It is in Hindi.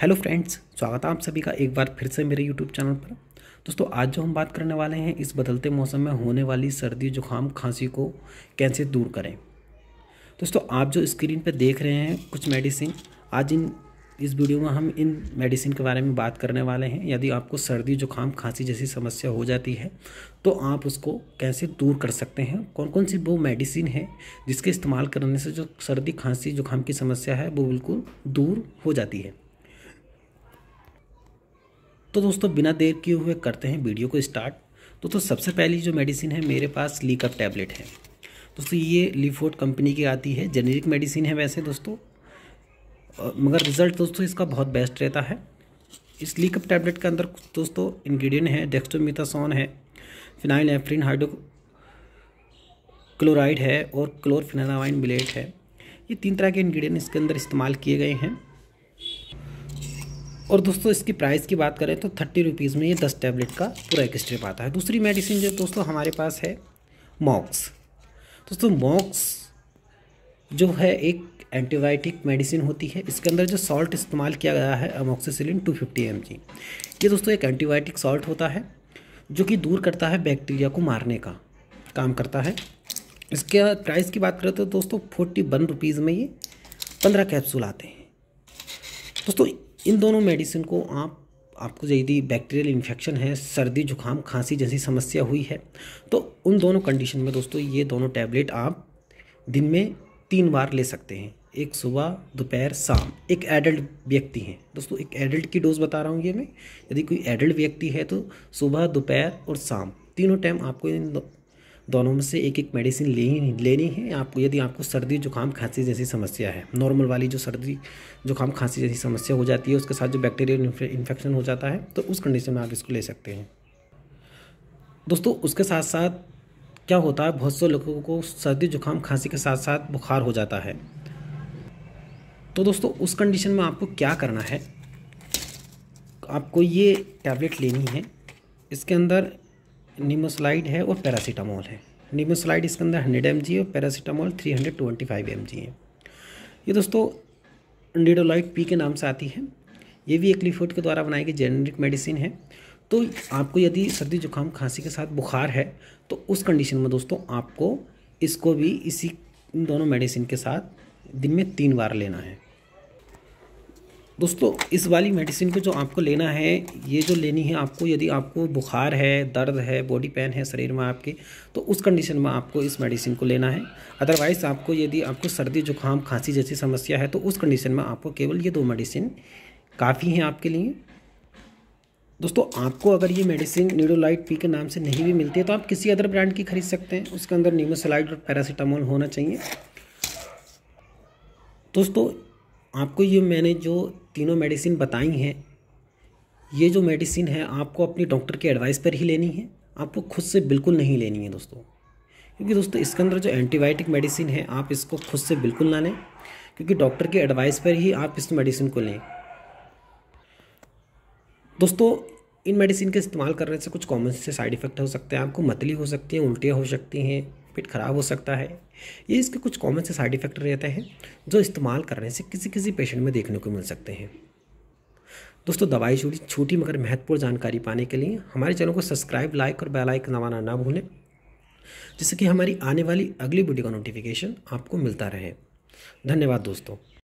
हेलो फ्रेंड्स स्वागत है आप सभी का एक बार फिर से मेरे यूट्यूब चैनल पर दोस्तों आज जो हम बात करने वाले हैं इस बदलते मौसम में होने वाली सर्दी जुकाम खांसी को कैसे दूर करें दोस्तों आप जो स्क्रीन पर देख रहे हैं कुछ मेडिसिन आज इन इस वीडियो में हम इन मेडिसिन के बारे में बात करने वाले हैं यदि आपको सर्दी जुकाम खांसी जैसी समस्या हो जाती है तो आप उसको कैसे दूर कर सकते हैं कौन कौन सी वो मेडिसिन है जिसके इस्तेमाल करने से जो सर्दी खांसी जुकाम की समस्या है वो बिल्कुल दूर हो जाती है तो दोस्तों बिना देर किए हुए करते हैं वीडियो को स्टार्ट तो तो सबसे पहली जो मेडिसिन है मेरे पास लीकअप टैबलेट है दोस्तों ये लीफोर्ट कंपनी की आती है जेनेरिक मेडिसिन है वैसे दोस्तों मगर रिज़ल्ट दोस्तों इसका बहुत बेस्ट रहता है इस लीकअप टैबलेट के अंदर दोस्तों इंग्रेडिएंट है डेक्स्टोमिथासोन है फिनाइल एफ्रिन हाइड्रो क्लोराइड है और क्लोरफिनाइन मिलेट है ये तीन तरह के इंग्रेडिएंट इसके अंदर इस्तेमाल किए गए हैं और दोस्तों इसकी प्राइस की बात करें तो थर्टी रुपीज़ में ये दस टैबलेट का पूरा एक स्ट्रिप आता है दूसरी मेडिसिन जो दोस्तों हमारे पास है मॉक्स दोस्तों मॉक्स जो है एक एंटीबायोटिक मेडिसिन होती है इसके अंदर जो सॉल्ट इस्तेमाल किया गया है अमोक्सिसिलिन 250 फिफ्टी ये दोस्तों एक एंटीबायोटिक सॉल्ट होता है जो कि दूर करता है बैक्टीरिया को मारने का काम करता है इसके प्राइस की बात करें तो दोस्तों फोर्टी वन रुपीज़ में ये पंद्रह कैप्सूल आते हैं दोस्तों इन दोनों मेडिसिन को आप आपको यदि बैक्टीरियल इन्फेक्शन है सर्दी जुकाम खांसी जैसी समस्या हुई है तो उन दोनों कंडीशन में दोस्तों ये दोनों टैबलेट आप दिन में तीन बार ले सकते हैं एक सुबह दोपहर शाम एक एडल्ट व्यक्ति हैं दोस्तों एक एडल्ट की डोज बता रहा हूँ ये मैं यदि कोई एडल्ट व्यक्ति है तो सुबह दोपहर और शाम तीनों टाइम आपको इन दोनों में से एक एक मेडिसिन लेनी लेनी है आपको यदि आपको सर्दी जुकाम खांसी जैसी समस्या है नॉर्मल वाली जो सर्दी जुकाम खांसी जैसी समस्या हो जाती है उसके साथ जो बैक्टीरियल इन्फेक्शन हो जाता है तो उस कंडीशन में आप इसको ले सकते हैं दोस्तों उसके साथ साथ क्या होता है बहुत से लोगों को सर्दी जुकाम खांसी के साथ साथ बुखार हो जाता है तो दोस्तों उस कंडीशन में आपको क्या करना है आपको ये टैबलेट लेनी है इसके अंदर नीमोसलाइड है और पैरासीटामोल है नीमोसलाइड इसके अंदर हंड्रेड एम है और paracetamol three hundred twenty five M है ये दोस्तों निडोलाइट पी के नाम से आती है ये भी एक लिफोट के द्वारा बनाई गई जेनरिक मेडिसिन है तो आपको यदि सर्दी जुकाम खांसी के साथ बुखार है तो उस कंडीशन में दोस्तों आपको इसको भी इसी इन दोनों मेडिसिन के साथ दिन में तीन बार लेना है दोस्तों इस वाली मेडिसिन को जो आपको लेना है ये जो लेनी है आपको यदि आपको बुखार है दर्द है बॉडी पेन है शरीर में आपके तो उस कंडीशन में आपको इस मेडिसिन को लेना है अदरवाइज़ आपको यदि आपको सर्दी जुकाम खांसी जैसी समस्या है तो उस कंडीशन में आपको केवल ये दो मेडिसिन काफ़ी हैं आपके लिए दोस्तों आपको अगर ये मेडिसिन न्यूडोलाइट पी के नाम से नहीं भी मिलती है तो आप किसी अदर ब्रांड की खरीद सकते हैं उसके अंदर न्यूमोसलाइड और पैरासीटामोल होना चाहिए दोस्तों आपको ये मैंने जो तीनों मेडिसिन बताई हैं ये जो मेडिसिन है आपको अपनी डॉक्टर की एडवाइस पर ही लेनी है आपको खुद से बिल्कुल नहीं लेनी है दोस्तों क्योंकि दोस्तों इसके अंदर जो एंटीबायोटिक मेडिसिन है आप इसको खुद से बिल्कुल ना लें क्योंकि डॉक्टर की एडवाइस पर ही आप इस मेडिसिन को लें दोस्तों इन मेडिसिन के इस्तेमाल करने से कुछ कॉमन से साइड इफ़ेक्ट हो सकते हैं आपको मतली हो सकती है उल्टियाँ हो सकती हैं पेट खराब हो सकता है ये इसके कुछ कॉमन से साइड इफ़ेक्ट रहते हैं जो इस्तेमाल करने से किसी किसी पेशेंट में देखने को मिल सकते हैं दोस्तों दवाई जुड़ी छोटी मगर महत्वपूर्ण जानकारी पाने के लिए हमारे चैनल को सब्सक्राइब लाइक और बेल आइकन दबाना ना भूलें जिससे कि हमारी आने वाली अगली वीडियो का नोटिफिकेशन आपको मिलता रहे धन्यवाद दोस्तों